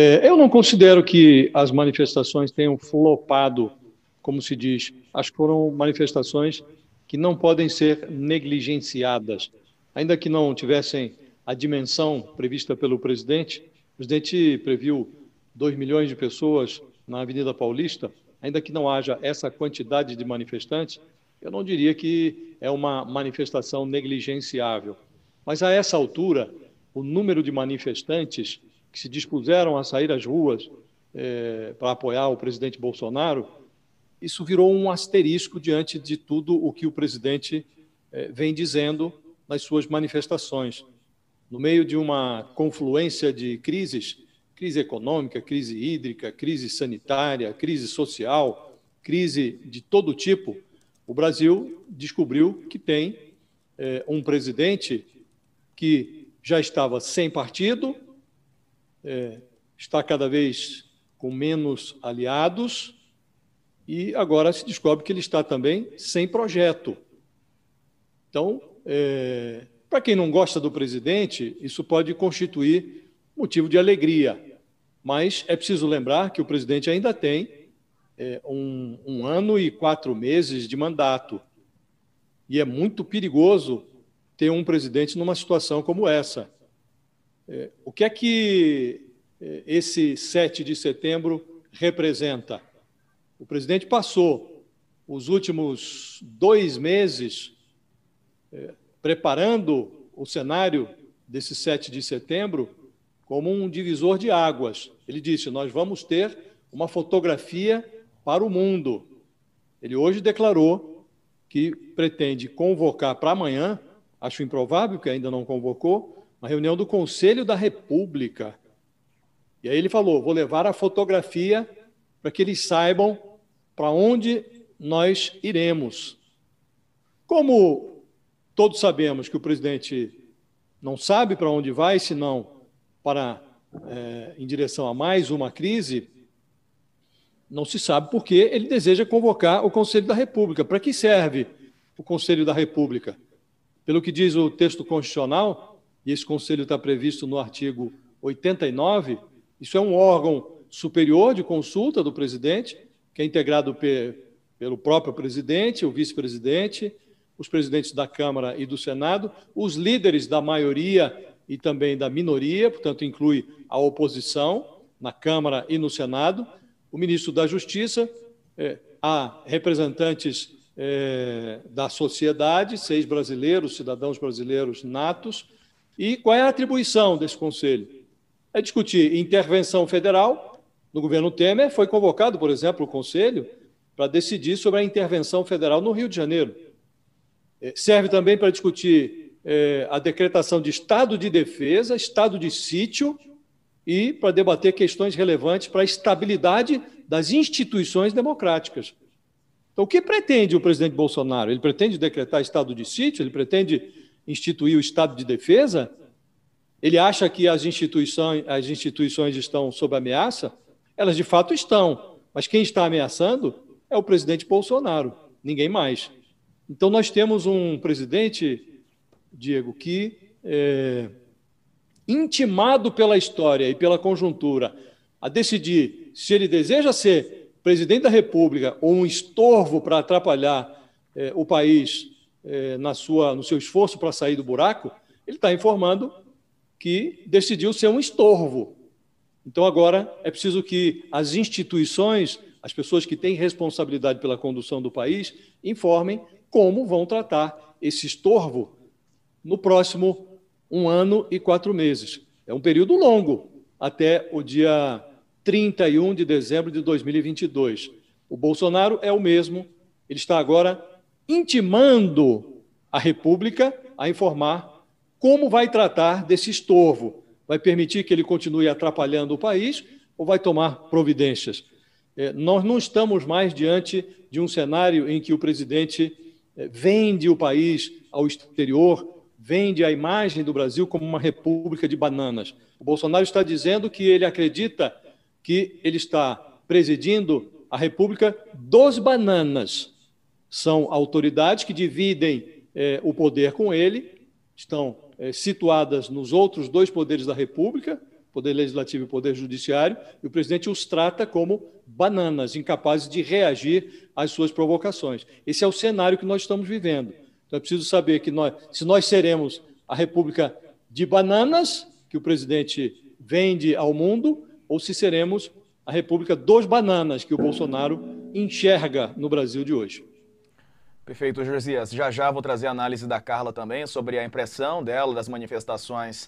É, eu não considero que as manifestações tenham flopado, como se diz. Acho que foram manifestações que não podem ser negligenciadas. Ainda que não tivessem a dimensão prevista pelo presidente, o presidente previu 2 milhões de pessoas na Avenida Paulista, ainda que não haja essa quantidade de manifestantes, eu não diria que é uma manifestação negligenciável. Mas a essa altura, o número de manifestantes que se dispuseram a sair às ruas é, para apoiar o presidente Bolsonaro, isso virou um asterisco diante de tudo o que o presidente é, vem dizendo nas suas manifestações. No meio de uma confluência de crises crise econômica, crise hídrica, crise sanitária, crise social, crise de todo tipo o Brasil descobriu que tem é, um presidente que já estava sem partido é, está cada vez com menos aliados e agora se descobre que ele está também sem projeto. Então, é, para quem não gosta do presidente, isso pode constituir motivo de alegria, mas é preciso lembrar que o presidente ainda tem é, um, um ano e quatro meses de mandato. E é muito perigoso ter um presidente numa situação como essa é, o que é que é, esse 7 de setembro representa? O presidente passou os últimos dois meses é, preparando o cenário desse 7 de setembro como um divisor de águas. Ele disse: Nós vamos ter uma fotografia para o mundo. Ele hoje declarou que pretende convocar para amanhã, acho improvável que ainda não convocou, uma reunião do Conselho da República. E aí ele falou: vou levar a fotografia para que eles saibam para onde nós iremos. Como todos sabemos que o presidente não sabe para onde vai, senão para é, em direção a mais uma crise, não se sabe por que ele deseja convocar o Conselho da República. Para que serve o Conselho da República? Pelo que diz o texto constitucional, e esse conselho está previsto no artigo 89, isso é um órgão superior de consulta do presidente, que é integrado pe pelo próprio presidente, o vice-presidente, os presidentes da Câmara e do Senado, os líderes da maioria e também da minoria, portanto, inclui a oposição na Câmara e no Senado, o ministro da Justiça, eh, há representantes é, da sociedade, seis brasileiros, cidadãos brasileiros natos, e qual é a atribuição desse conselho? É discutir intervenção federal. No governo Temer, foi convocado, por exemplo, o conselho para decidir sobre a intervenção federal no Rio de Janeiro. É, serve também para discutir é, a decretação de estado de defesa, estado de sítio e para debater questões relevantes para a estabilidade das instituições democráticas. Então, o que pretende o presidente Bolsonaro? Ele pretende decretar estado de sítio? Ele pretende instituir o estado de defesa? Ele acha que as instituições, as instituições estão sob ameaça? Elas de fato estão, mas quem está ameaçando é o presidente Bolsonaro, ninguém mais. Então nós temos um presidente, Diego, que é, intimado pela história e pela conjuntura a decidir se ele deseja ser presidente da República ou um estorvo para atrapalhar é, o país é, na sua, no seu esforço para sair do buraco, ele está informando que decidiu ser um estorvo. Então, agora é preciso que as instituições, as pessoas que têm responsabilidade pela condução do país, informem como vão tratar esse estorvo no próximo um ano e quatro meses. É um período longo, até o dia 31 de dezembro de 2022. O Bolsonaro é o mesmo, ele está agora intimando a República a informar como vai tratar desse estorvo. Vai permitir que ele continue atrapalhando o país ou vai tomar providências? É, nós não estamos mais diante de um cenário em que o presidente é, vende o país ao exterior, vende a imagem do Brasil como uma república de bananas. O Bolsonaro está dizendo que ele acredita que ele está presidindo a república dos bananas. São autoridades que dividem é, o poder com ele, estão é, situadas nos outros dois poderes da República, poder legislativo e poder judiciário, e o presidente os trata como bananas, incapazes de reagir às suas provocações. Esse é o cenário que nós estamos vivendo. Então é preciso saber que nós, se nós seremos a república de bananas que o presidente vende ao mundo, ou se seremos a república dos bananas que o Bolsonaro enxerga no Brasil de hoje. Perfeito, Josias. Já já vou trazer a análise da Carla também sobre a impressão dela das manifestações